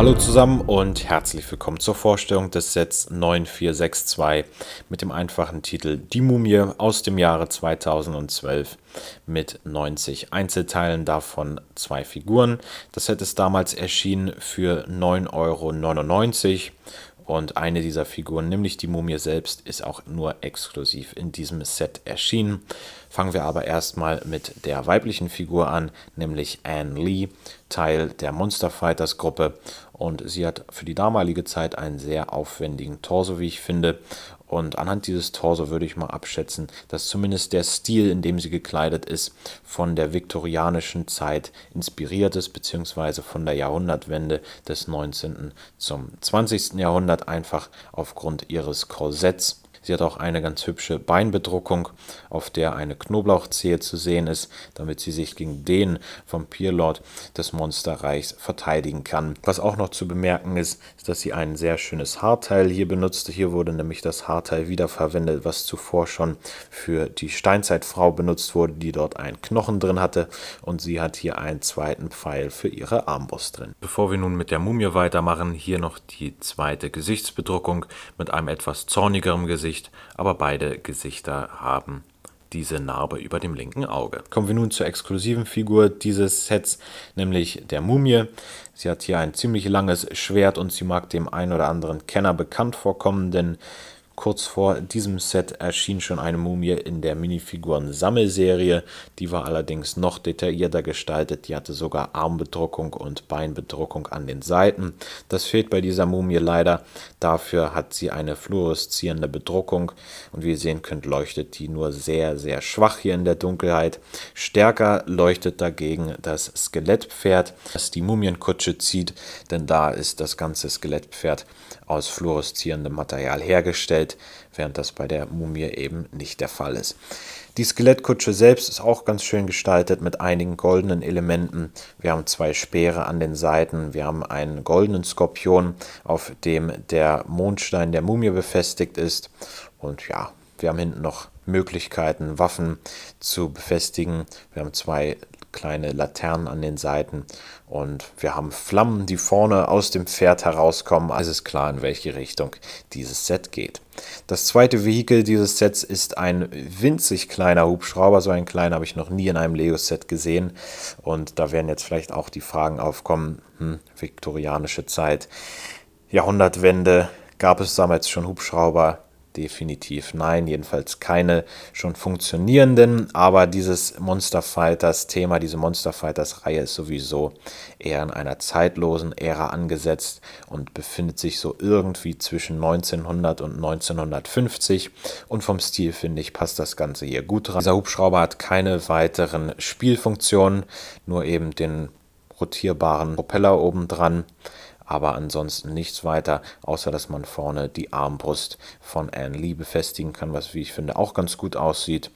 Hallo zusammen und herzlich willkommen zur Vorstellung des Sets 9462 mit dem einfachen Titel Die Mumie aus dem Jahre 2012 mit 90 Einzelteilen, davon zwei Figuren. Das Set ist damals erschienen für 9,99 Euro und eine dieser Figuren, nämlich die Mumie selbst, ist auch nur exklusiv in diesem Set erschienen. Fangen wir aber erstmal mit der weiblichen Figur an, nämlich Anne Lee, Teil der Monster Fighters Gruppe und sie hat für die damalige Zeit einen sehr aufwendigen Torso, wie ich finde. Und anhand dieses Torso würde ich mal abschätzen, dass zumindest der Stil, in dem sie gekleidet ist, von der viktorianischen Zeit inspiriert ist, beziehungsweise von der Jahrhundertwende des 19. zum 20. Jahrhundert, einfach aufgrund ihres Korsetts Sie hat auch eine ganz hübsche Beinbedruckung, auf der eine Knoblauchzehe zu sehen ist, damit sie sich gegen den Vampirlord des Monsterreichs verteidigen kann. Was auch noch zu bemerken ist, ist, dass sie ein sehr schönes Haarteil hier benutzt. Hier wurde nämlich das Haarteil wiederverwendet, was zuvor schon für die Steinzeitfrau benutzt wurde, die dort einen Knochen drin hatte. Und sie hat hier einen zweiten Pfeil für ihre Armbrust drin. Bevor wir nun mit der Mumie weitermachen, hier noch die zweite Gesichtsbedruckung mit einem etwas zornigerem Gesicht Gesicht, aber beide Gesichter haben diese Narbe über dem linken Auge. Kommen wir nun zur exklusiven Figur dieses Sets, nämlich der Mumie. Sie hat hier ein ziemlich langes Schwert und sie mag dem einen oder anderen Kenner bekannt vorkommen, denn Kurz vor diesem Set erschien schon eine Mumie in der Minifiguren-Sammelserie. Die war allerdings noch detaillierter gestaltet. Die hatte sogar Armbedruckung und Beinbedruckung an den Seiten. Das fehlt bei dieser Mumie leider. Dafür hat sie eine fluoreszierende Bedruckung. Und wie ihr sehen könnt, leuchtet die nur sehr, sehr schwach hier in der Dunkelheit. Stärker leuchtet dagegen das Skelettpferd, das die Mumienkutsche zieht. Denn da ist das ganze Skelettpferd aus fluoreszierendem Material hergestellt. Skelett, während das bei der Mumie eben nicht der Fall ist. Die Skelettkutsche selbst ist auch ganz schön gestaltet mit einigen goldenen Elementen. Wir haben zwei Speere an den Seiten, wir haben einen goldenen Skorpion, auf dem der Mondstein der Mumie befestigt ist. Und ja, wir haben hinten noch Möglichkeiten, Waffen zu befestigen. Wir haben zwei kleine Laternen an den Seiten und wir haben Flammen, die vorne aus dem Pferd herauskommen. Also ist klar, in welche Richtung dieses Set geht. Das zweite Vehikel dieses Sets ist ein winzig kleiner Hubschrauber. So einen kleinen habe ich noch nie in einem Lego-Set gesehen. Und da werden jetzt vielleicht auch die Fragen aufkommen, hm, viktorianische Zeit, Jahrhundertwende, gab es damals schon Hubschrauber? definitiv nein. Jedenfalls keine schon funktionierenden. Aber dieses Monster Fighters Thema, diese Monster Fighters Reihe ist sowieso eher in einer zeitlosen Ära angesetzt und befindet sich so irgendwie zwischen 1900 und 1950. Und vom Stil finde ich, passt das Ganze hier gut rein. Dieser Hubschrauber hat keine weiteren Spielfunktionen, nur eben den rotierbaren Propeller obendran aber ansonsten nichts weiter, außer dass man vorne die Armbrust von Anne Lee befestigen kann, was wie ich finde auch ganz gut aussieht.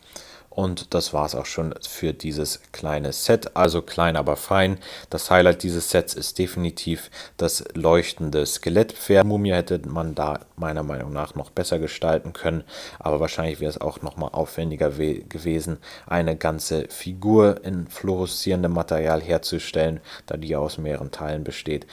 Und das war es auch schon für dieses kleine Set. Also klein, aber fein. Das Highlight dieses Sets ist definitiv das leuchtende Skelettpferd. Mumie hätte man da meiner Meinung nach noch besser gestalten können. Aber wahrscheinlich wäre es auch noch mal aufwendiger gewesen, eine ganze Figur in fluoreszierendem Material herzustellen, da die aus mehreren Teilen besteht.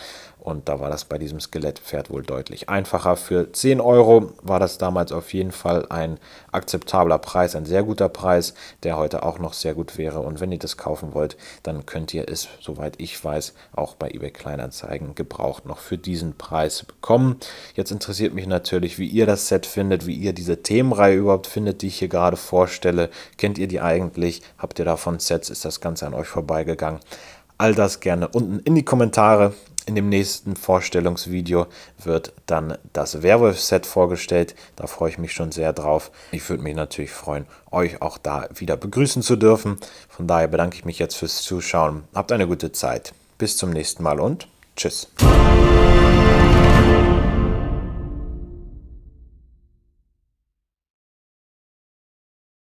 Und da war das bei diesem Skelettpferd wohl deutlich einfacher. Für 10 Euro war das damals auf jeden Fall ein akzeptabler Preis, ein sehr guter Preis, der heute auch noch sehr gut wäre. Und wenn ihr das kaufen wollt, dann könnt ihr es, soweit ich weiß, auch bei eBay Kleinanzeigen gebraucht noch für diesen Preis bekommen. Jetzt interessiert mich natürlich, wie ihr das Set findet, wie ihr diese Themenreihe überhaupt findet, die ich hier gerade vorstelle. Kennt ihr die eigentlich? Habt ihr davon Sets? Ist das Ganze an euch vorbeigegangen? All das gerne unten in die Kommentare. In dem nächsten Vorstellungsvideo wird dann das Werwolf-Set vorgestellt. Da freue ich mich schon sehr drauf. Ich würde mich natürlich freuen, euch auch da wieder begrüßen zu dürfen. Von daher bedanke ich mich jetzt fürs Zuschauen. Habt eine gute Zeit. Bis zum nächsten Mal und tschüss.